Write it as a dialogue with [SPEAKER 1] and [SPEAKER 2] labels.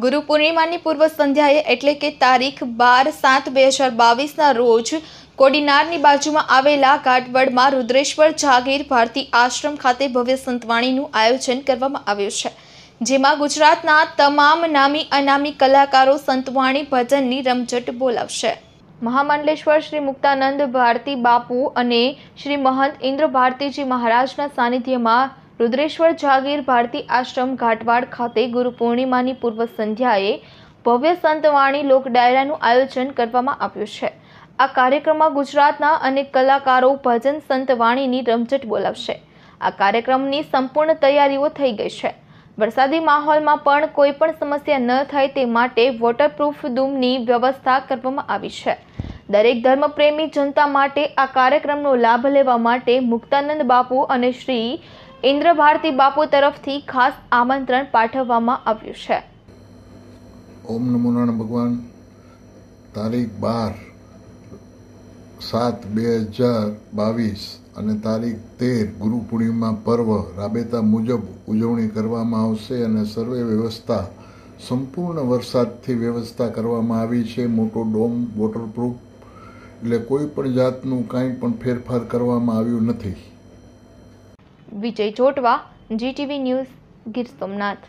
[SPEAKER 1] ગુરુ પૂર્ણિમાની પૂર્વ સંધ્યાએ એટલે કે તારીખ બાર સાત બે હજાર બાવીસના રોજ કોડીનારની બાજુમાં આવેલા કાટવડમાં રુદ્રેશ્વર જાગીર ભારતી આશ્રમ ખાતે ભવ્ય સંતવાણીનું આયોજન કરવામાં આવ્યું છે જેમાં ગુજરાતના તમામ નામી અનામી કલાકારો સંતવાણી ભજનની રમઝટ બોલાવશે મહામંડલેશ્વર શ્રી મુક્તાનંદ ભારતી બાપુ અને શ્રી મહંત ઇન્દ્ર ભારતીજી મહારાજના સાનિધ્યમાં રુદ્રેશ્વર જાગીર ભારતી આશ્રમ ઘાટવાડ ખાતે ગુરુ પૂર્ણિમાની પૂર્વ સંધ્યાએ ભવ્ય સંતવાણી લોક ડાયરાનું આયોજન કરવામાં આવ્યું છે આ કાર્યક્રમમાં ગુજરાતના અનેક કલાકારો ભજન સંતવાણીની રમઝટ બોલાવશે આ કાર્યક્રમની સંપૂર્ણ તૈયારીઓ થઈ ગઈ છે વરસાદી માહોલમાં પણ કોઈ પણ સમસ્યા ન થાય તે માટે વોટરપ્રૂફ દૂમની વ્યવસ્થા કરવામાં આવી છે દરેક ધર્મપ્રેમી જનતા માટે આ કાર્યક્રમનો લાભ લેવા માટે મુક્તાનંદ બાપુ અને શ્રી ઇન્દ્રભારતી બાપુ તરફથી ખાસ આમંત્રણ પાઠવવામાં આવ્યું છે
[SPEAKER 2] ઓમ નમો ભગવાન તારીખ બાર સાત બે હજાર બાવીસ અને તારીખ તેર ગુરુ પૂર્ણિમા પર્વ રાબેતા મુજબ ઉજવણી કરવામાં આવશે અને સર્વે વ્યવસ્થા સંપૂર્ણ વરસાદથી વ્યવસ્થા કરવામાં આવી છે મોટો ડોમ વોટરપ્રૂફ એટલે કોઈ પણ જાતનું કાંઈ પણ ફેરફાર કરવામાં આવ્યું નથી
[SPEAKER 1] વિજય ચોટવા જીટીવી ન્યૂઝ ગીર સોમનાથ